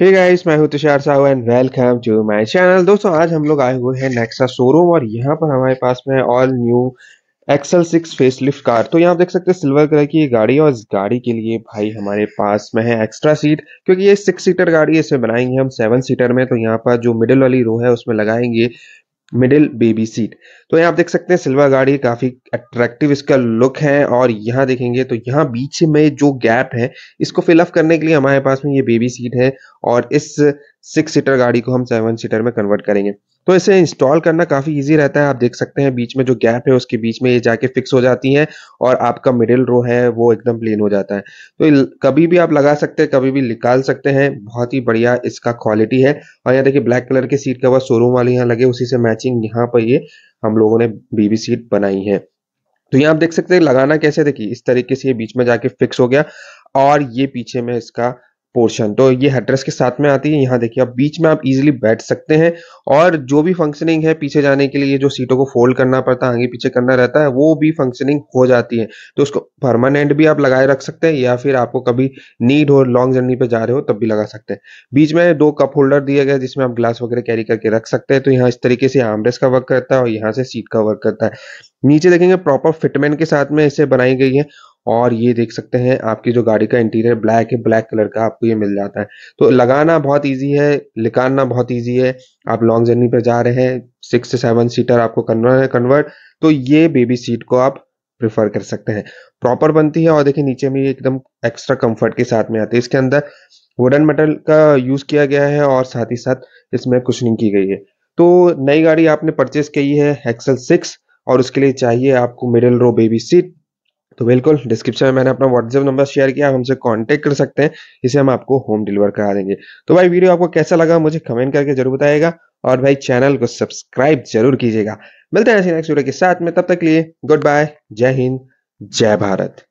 हे guys मैं हूं Tushar Sahu and welcome to my channel दोस्तों आज हम लोग आए हुए हैं नेक्सा शोरूम और यहां पर हमारे पास में all new XL six facelift car तो यहाँ आप देख सकते हैं सिल्वर कलर की ये गाड़ी है और इस गाड़ी के लिए भाई हमारे पास में है एक्स्ट्रा सीट क्योंकि ये सिक्स सीटर गाड़ी है इसमें बनाएंगे हम सेवन सीटर में तो यहाँ पर जो मिडिल वाली रो है उसमें लगाएंगे मिडिल बेबी सीट तो यहाँ आप देख सकते हैं सिल्वर गाड़ी काफी अट्रैक्टिव इसका लुक है और यहाँ देखेंगे तो यहाँ बीच में जो गैप है इसको फिलअप करने के लिए हमारे पास में ये बेबी सीट है और इस सिक्स सीटर गाड़ी को हम सेवन सीटर में कन्वर्ट करेंगे तो इसे इंस्टॉल करना काफी इजी रहता है आप देख सकते हैं बीच में जो गैप है उसके बीच में ये जाके फिक्स हो जाती है और आपका मिडिल रो है वो एकदम प्लेन हो जाता है तो कभी भी आप लगा सकते हैं कभी भी निकाल सकते हैं बहुत ही बढ़िया इसका क्वालिटी है और यहाँ देखिए ब्लैक कलर के सीट कवर शोरूम वाले यहाँ लगे उसी से मैचिंग यहाँ पर ये हम लोगों ने बीबी सीट बनाई है तो यहाँ आप देख सकते हैं लगाना कैसे देखिए इस तरीके से ये बीच में जाके फिक्स हो गया और ये पीछे में इसका पोर्शन तो ये हेड्रेस के साथ में आती है यहाँ देखिए आप बीच में आप इजीली बैठ सकते हैं और जो भी फंक्शनिंग है पीछे जाने के लिए जो सीटों को फोल्ड करना पड़ता है आगे पीछे करना रहता है वो भी फंक्शनिंग हो जाती है तो उसको परमानेंट भी आप लगाए रख सकते हैं या फिर आपको कभी नीड हो लॉन्ग जर्नी पर जा रहे हो तब भी लगा सकते हैं बीच में दो कप होल्डर दिया गया जिसमें आप ग्लास वगैरह कैरी करके रख सकते हैं तो यहाँ इस तरीके से आमरेस का वर्क करता है और यहाँ से सीट का वर्क करता है नीचे देखेंगे प्रॉपर फिटमेंट के साथ में इसे बनाई गई है और ये देख सकते हैं आपकी जो गाड़ी का इंटीरियर ब्लैक है ब्लैक कलर का आपको ये मिल जाता है तो लगाना बहुत इजी है निकालना बहुत इजी है आप लॉन्ग जर्नी पर जा रहे हैं सिक्स से सेवन सीटर आपको करना है कन्वर्ट तो ये बेबी सीट को आप प्रिफर कर सकते हैं प्रॉपर बनती है और देखिए नीचे में एकदम एक्स्ट्रा कम्फर्ट के साथ में आती है इसके अंदर वुडन मेटल का यूज किया गया है और साथ ही साथ इसमें कुशनिंग की गई है तो नई गाड़ी आपने परचेस की है एक्सल सिक्स और उसके लिए चाहिए आपको मिडिल रो बेबी सीट तो बिल्कुल डिस्क्रिप्शन में मैंने अपना व्हाट्सएप नंबर शेयर किया आप हमसे कांटेक्ट कर सकते हैं इसे हम आपको होम डिलीवर करा देंगे तो भाई वीडियो आपको कैसा लगा मुझे कमेंट करके जरूर बताएगा और भाई चैनल को सब्सक्राइब जरूर कीजिएगा मिलते हैं नेक्स्ट वीडियो के साथ में तब तक लिए गुड बाय जय हिंद जय भारत